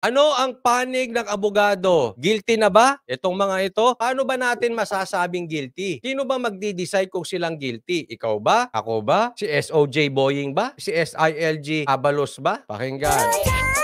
Ano ang panig ng abogado? Guilty na ba itong mga ito? Paano ba natin masasabing guilty? Sino ba magdi-decide kung silang guilty? Ikaw ba? Ako ba? Si SOJ Boying ba? Si SILG Abalos ba? Pakinggan.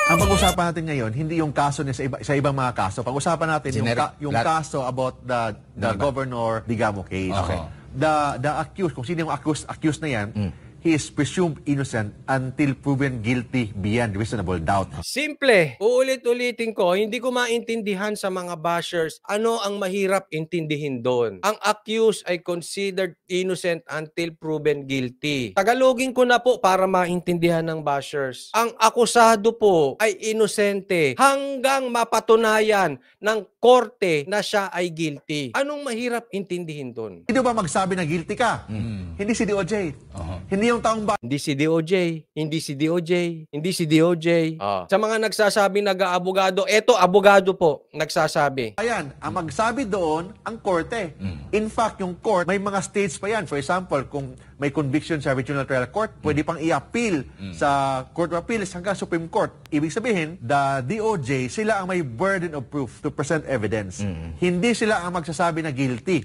Ang pag-usapan natin ngayon, hindi yung kaso niya sa, iba, sa ibang mga kaso. Pag-usapan natin yung, ka, yung kaso about the, the ano Governor Digamo case. Okay. The, the accused, kung sino yung accused, accused na yan, mm he is presumed innocent until proven guilty beyond reasonable doubt. Simple. Uulit-ulitin ko, hindi ko maintindihan sa mga bashers ano ang mahirap intindihin doon. Ang accused ay considered innocent until proven guilty. Tagalogin ko na po para maintindihan ng bashers. Ang akusado po ay inosente hanggang mapatunayan ng korte na siya ay guilty. Anong mahirap intindihin doon? Hindi ba magsabi na guilty ka? Mm-hmm. Hindi si DOJ. Uh-huh. Hindi yung taong ba? Hindi si DOJ, hindi si DOJ, hindi si DOJ. Ah. Sa mga nagsasabi nag-aabogado, eto abogado po nagsasabi. Ayan, ang magsabi doon ang korte. Hmm. In fact, yung court, may mga states pa yan. For example, kung may conviction sa Regional Trial Court, hmm. pwede pang i-appeal hmm. sa Court of Appeals hanggang Supreme Court. Ibig sabihin, the DOJ, sila ang may burden of proof to present evidence. Hindi sila ang magsasabi na guilty.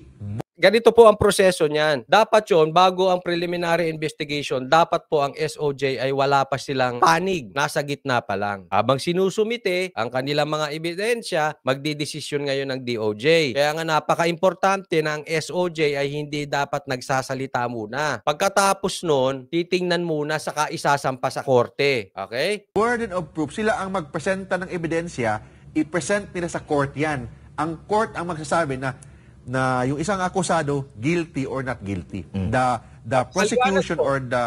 Ganito po ang proseso niyan. Dapat yon bago ang preliminary investigation, dapat po ang SOJ ay wala pa silang panig. Nasa gitna pa lang. Habang sinusumite ang kanilang mga ebidensya, magdidesisyon ngayon ng DOJ. Kaya nga napaka-importante na ang SOJ ay hindi dapat nagsasalita muna. Pagkatapos noon, titingnan muna saka isasampa sa korte. Okay? Burden of proof, sila ang magpresenta ng ebidensya, i-present nila sa court yan. Ang court ang magsasabi na na yung isang akusado guilty or not guilty. Mm. The the prosecution or the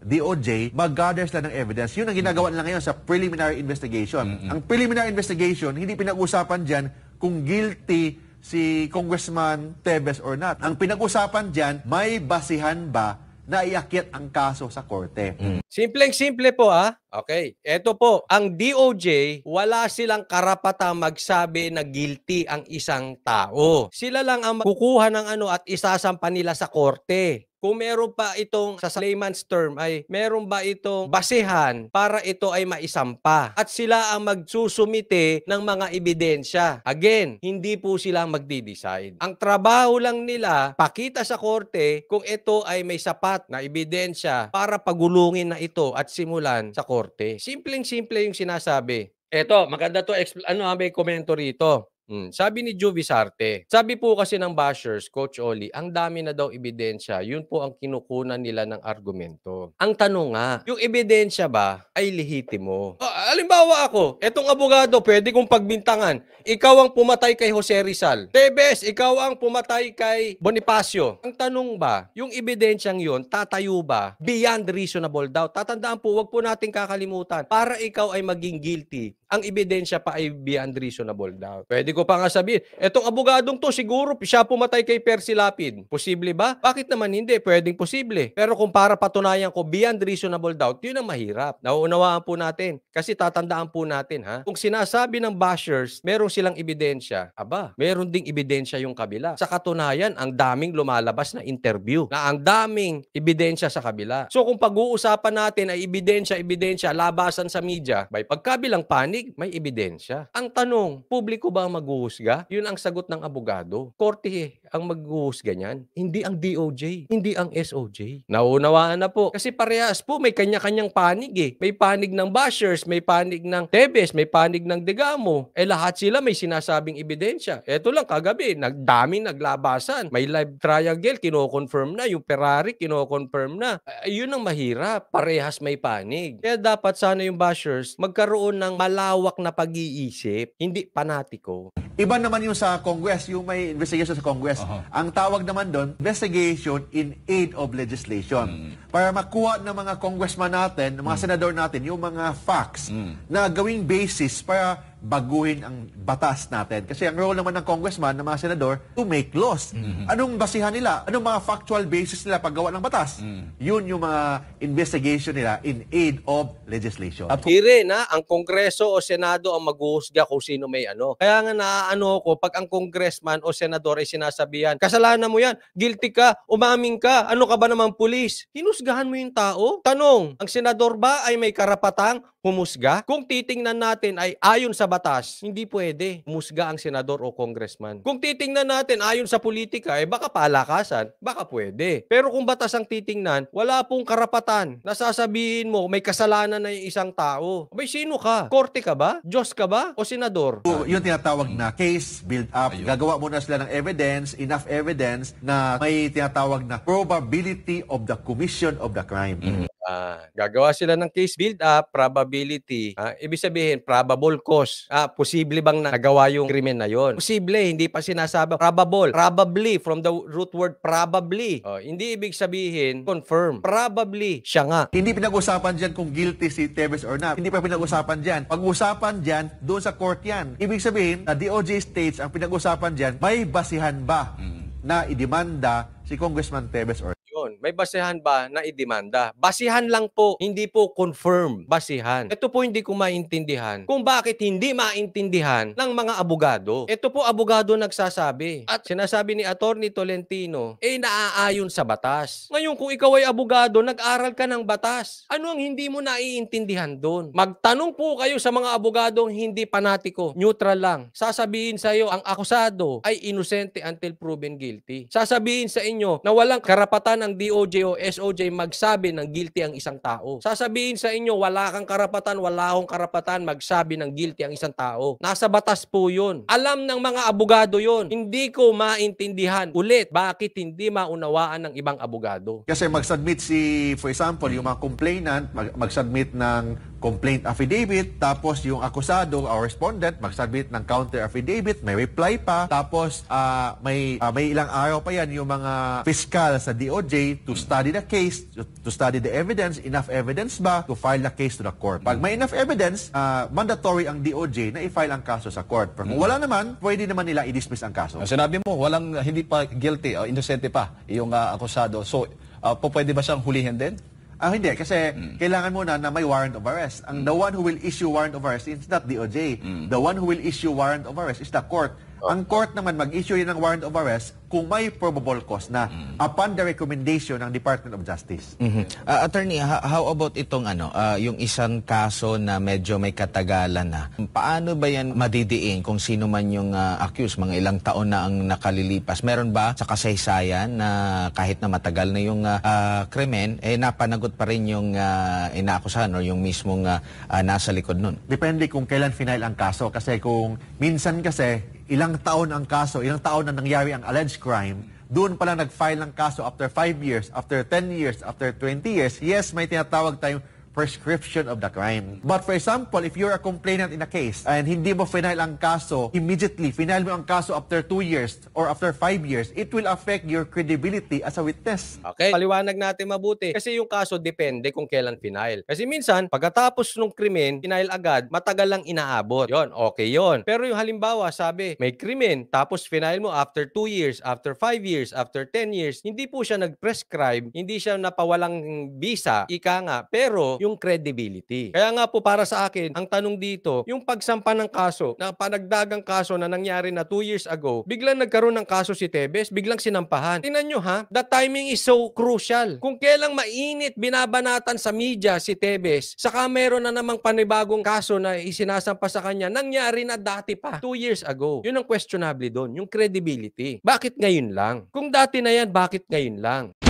DOJ mag-gather sila ng evidence. Yun ang ginagawa nila ngayon sa preliminary investigation. Mm-hmm. Ang preliminary investigation, hindi pinag-usapan dyan kung guilty si Congressman Tevez or not. Ang pinag-usapan dyan, may basihan ba naiakyat ang kaso sa korte. Hmm. Simpleng-simple po ah. Okay. Ito po, ang DOJ, wala silang karapatang magsabi na guilty ang isang tao. Sila lang ang kukuha ng ano at isasampa nila sa korte kung meron pa itong sa layman's term ay meron ba itong basehan para ito ay maisampa at sila ang magsusumite ng mga ebidensya. Again, hindi po sila magdi-decide. Ang trabaho lang nila, pakita sa korte kung ito ay may sapat na ebidensya para pagulungin na ito at simulan sa korte. Simpleng-simple yung sinasabi. Eto, maganda to, ano, ah, may komento rito. Mm, sabi ni Jovi Sarte, sabi po kasi ng bashers, Coach Oli, ang dami na daw ebidensya, yun po ang kinukunan nila ng argumento. Ang tanong nga, yung ebidensya ba ay lehitimo? Ah, alimbawa ako, etong abogado, pwede kong pagbintangan, ikaw ang pumatay kay Jose Rizal. Tebes, ikaw ang pumatay kay Bonifacio. Ang tanong ba, yung ebidensyang yun, tatayo ba beyond reasonable doubt? Tatandaan po, wag po natin kakalimutan, para ikaw ay maging guilty, ang ebidensya pa ay beyond reasonable doubt. Pwede ko pa nga sabihin, etong abogadong to siguro siya pumatay kay Percy Lapid. Posible ba? Bakit naman hindi? Pwedeng posible. Pero kung para patunayan ko beyond reasonable doubt, yun ang mahirap. Nauunawaan po natin. Kasi tatandaan po natin ha. Kung sinasabi ng bashers, meron silang ebidensya, aba, meron ding ebidensya yung kabila. Sa katunayan, ang daming lumalabas na interview na ang daming ebidensya sa kabila. So kung pag-uusapan natin ay ebidensya, ebidensya, labasan sa media, by pagkabilang panig, panig, may ebidensya. Ang tanong, publiko ba ang maghuhusga? Yun ang sagot ng abogado. Korte eh, ang maghuhusga niyan. Hindi ang DOJ, hindi ang SOJ. Nauunawaan na po. Kasi parehas po, may kanya-kanyang panig eh. May panig ng bashers, may panig ng Tebes, may panig ng Degamo. Eh lahat sila may sinasabing ebidensya. Eto lang, kagabi, nagdami naglabasan. May live triangle, kinoconfirm na. Yung Ferrari, kinoconfirm na. Uh, yun ang mahirap. Parehas may panig. Kaya dapat sana yung bashers magkaroon ng malaman malawak na pag-iisip, hindi panatiko. Iba naman yung sa Congress, yung may investigation sa Congress. Uh-huh. Ang tawag naman doon, investigation in aid of legislation. Mm. Para makuha ng mga congressman natin, ng mga mm. senador natin, yung mga facts mm. na gawing basis para baguhin ang batas natin. Kasi ang role naman ng congressman, ng mga senador, to make laws. Mm-hmm. Anong basihan nila? Anong mga factual basis nila paggawa ng batas? Mm. Yun yung mga investigation nila in aid of legislation. At Ire na ang Kongreso o Senado ang maghuhusga kung sino may ano. Kaya nga naaano ko pag ang congressman o senador ay sinasabihan, kasalanan mo yan, guilty ka, umaming ka, ano ka ba naman pulis? Hinusgahan mo yung tao? Tanong, ang senador ba ay may karapatang humusga? Kung titingnan natin ay ayon sa batas, hindi pwede humusga ang senador o congressman. Kung titingnan natin ayon sa politika, eh baka palakasan, baka pwede. Pero kung batas ang titingnan, wala pong karapatan na sasabihin mo may kasalanan na yung isang tao. May sino ka? Korte ka ba? Diyos ka ba? O senador? So, yung tinatawag na case build up, Ayun. gagawa muna sila ng evidence, enough evidence na may tinatawag na probability of the commission of the crime. Mm-hmm. Ah, gagawa sila ng case build up, ah, probability. Ah, ibig sabihin probable cause. Ah, posible bang nagawa yung krimen na yon? Posible, hindi pa sinasabi probable. Probably from the root word probably. Oh, hindi ibig sabihin confirm. Probably siya nga. Hindi pinag-usapan diyan kung guilty si Tevez or not. Hindi pa pinag-usapan diyan. Pag-usapan diyan doon sa court 'yan. Ibig sabihin, na DOJ states ang pinag-usapan diyan, may basihan ba mm. na idemanda si Congressman Tevez or yun? May basehan ba na idemanda? Basihan lang po, hindi po confirm. Basihan. Ito po hindi ko maintindihan kung bakit hindi maintindihan ng mga abogado. Ito po abogado nagsasabi. At sinasabi ni Attorney Tolentino, eh naaayon sa batas. Ngayon kung ikaw ay abogado, nag-aral ka ng batas. Ano ang hindi mo naiintindihan doon? Magtanong po kayo sa mga abogadong hindi panatiko, neutral lang. Sasabihin sa iyo ang akusado ay inosente until proven guilty. Sasabihin sa inyo na walang karapatan ng DOJ o SOJ magsabi ng guilty ang isang tao. Sasabihin sa inyo, wala kang karapatan, wala akong karapatan magsabi ng guilty ang isang tao. Nasa batas po yun. Alam ng mga abogado yun. Hindi ko maintindihan ulit bakit hindi maunawaan ng ibang abogado. Kasi mag-submit si, for example, yung mga complainant, mag- submit ng complaint affidavit, tapos yung akusado or respondent magsubmit ng counter affidavit, may reply pa, tapos uh, may uh, may ilang araw pa yan yung mga fiscal sa DOJ to study the case, to, to study the evidence, enough evidence ba to file the case to the court. Pag may enough evidence, uh, mandatory ang DOJ na i-file ang kaso sa court. Pero kung wala naman, pwede naman nila i-dismiss ang kaso. Sinabi mo, walang hindi pa guilty, o innocent pa yung uh, akusado. So, uh, po pwede ba siyang hulihin din? Ah, hindi. Kasi mm. kailangan muna na may warrant of arrest. Ang mm. the one who will issue warrant of arrest is not DOJ. Mm. The one who will issue warrant of arrest is the court. Okay. Ang court naman mag-issue rin ng warrant of arrest kung may probable cause na mm. upon the recommendation ng Department of Justice. Mm -hmm. uh, attorney, how about itong ano, uh, yung isang kaso na medyo may katagalan na. Paano ba yan madidiin kung sino man yung uh, accused? Mga ilang taon na ang nakalilipas. Meron ba sa kasaysayan na kahit na matagal na yung uh, uh krimen, eh napanagot pa rin yung uh, inaakusahan or yung mismong uh, uh, nasa likod nun? Depende kung kailan final ang kaso. Kasi kung minsan kasi ilang taon ang kaso, ilang taon na nangyari ang alleged crime, doon pala nag-file ng kaso after 5 years, after 10 years, after 20 years, yes, may tinatawag tayong prescription of the crime. But for example, if you're a complainant in a case and hindi mo final ang kaso, immediately, final mo ang kaso after 2 years or after 5 years, it will affect your credibility as a witness. Okay, paliwanag natin mabuti. Kasi yung kaso depende kung kailan final. Kasi minsan, pagkatapos ng krimen, final agad, matagal lang inaabot. Yon, okay yon. Pero yung halimbawa, sabi, may krimen, tapos final mo after 2 years, after 5 years, after 10 years, hindi po siya nag-prescribe, hindi siya napawalang visa, ika nga. Pero yung credibility. Kaya nga po para sa akin, ang tanong dito, yung pagsampa ng kaso, na panagdagang kaso na nangyari na 2 years ago, biglang nagkaroon ng kaso si Tebes, biglang sinampahan. Tingnan nyo ha, the timing is so crucial. Kung kailang mainit binabanatan sa media si Tebes, saka meron na namang panibagong kaso na isinasampa sa kanya, nangyari na dati pa, 2 years ago. Yun ang questionable doon, yung credibility. Bakit ngayon lang? Kung dati na yan, bakit ngayon lang?